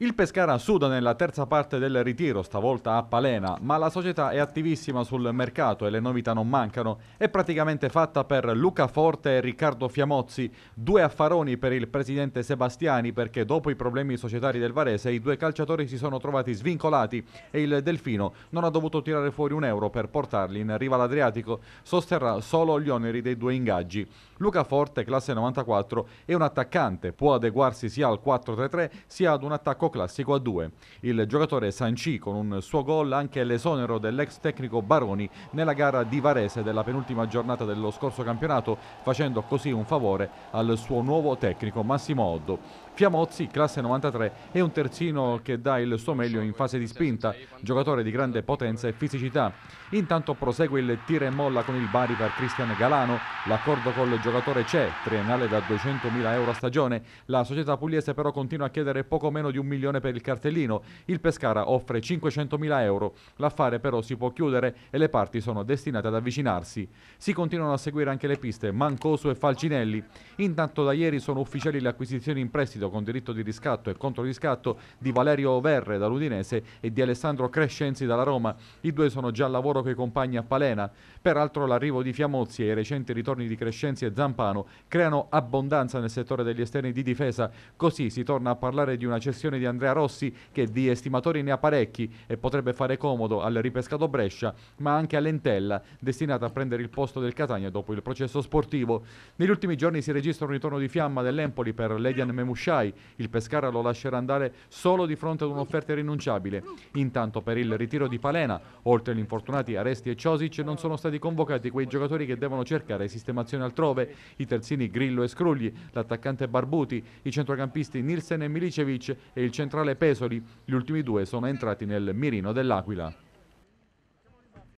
Il Pescara suda nella terza parte del ritiro, stavolta a Palena, ma la società è attivissima sul mercato e le novità non mancano. È praticamente fatta per Luca Forte e Riccardo Fiamozzi, due affaroni per il presidente Sebastiani perché dopo i problemi societari del Varese i due calciatori si sono trovati svincolati e il Delfino non ha dovuto tirare fuori un euro per portarli in riva all'Adriatico, sosterrà solo gli oneri dei due ingaggi. Luca Forte, classe 94, è un attaccante, può adeguarsi sia al 4-3-3 sia ad un attacco classico a 2. Il giocatore sancì con un suo gol anche l'esonero dell'ex tecnico Baroni nella gara di Varese della penultima giornata dello scorso campionato, facendo così un favore al suo nuovo tecnico Massimo Oddo. Fiamozzi, classe 93, è un terzino che dà il suo meglio in fase di spinta, giocatore di grande potenza e fisicità. Intanto prosegue il tira e molla con il Bari per Cristian Galano, l'accordo col giocatore c'è, triennale da 200.000 euro a stagione, la società pugliese però continua a chiedere poco meno di un milione milione per il cartellino. Il Pescara offre 500 mila euro. L'affare però si può chiudere e le parti sono destinate ad avvicinarsi. Si continuano a seguire anche le piste Mancoso e Falcinelli. Intanto da ieri sono ufficiali le acquisizioni in prestito con diritto di riscatto e controriscatto di Valerio Verre dall'Udinese e di Alessandro Crescenzi dalla Roma. I due sono già al lavoro coi compagni a Palena. Peraltro l'arrivo di Fiamozzi e i recenti ritorni di Crescenzi e Zampano creano abbondanza nel settore degli esterni di difesa. Così si torna a parlare di una cessione di Andrea Rossi che di estimatori ne ha parecchi e potrebbe fare comodo al ripescato Brescia, ma anche all'Entella, destinata a prendere il posto del Catania dopo il processo sportivo. Negli ultimi giorni si registra un ritorno di fiamma dell'Empoli per Ledian Memushai, il Pescara lo lascerà andare solo di fronte ad un'offerta irrinunciabile. Intanto per il ritiro di Palena, oltre agli infortunati Aresti e Ciosic, non sono stati convocati quei giocatori che devono cercare sistemazione altrove, i terzini Grillo e Scrugli, l'attaccante Barbuti, i centrocampisti Nilsen e Milicevic e il Centrale Pesoli, gli ultimi due sono entrati nel mirino dell'Aquila.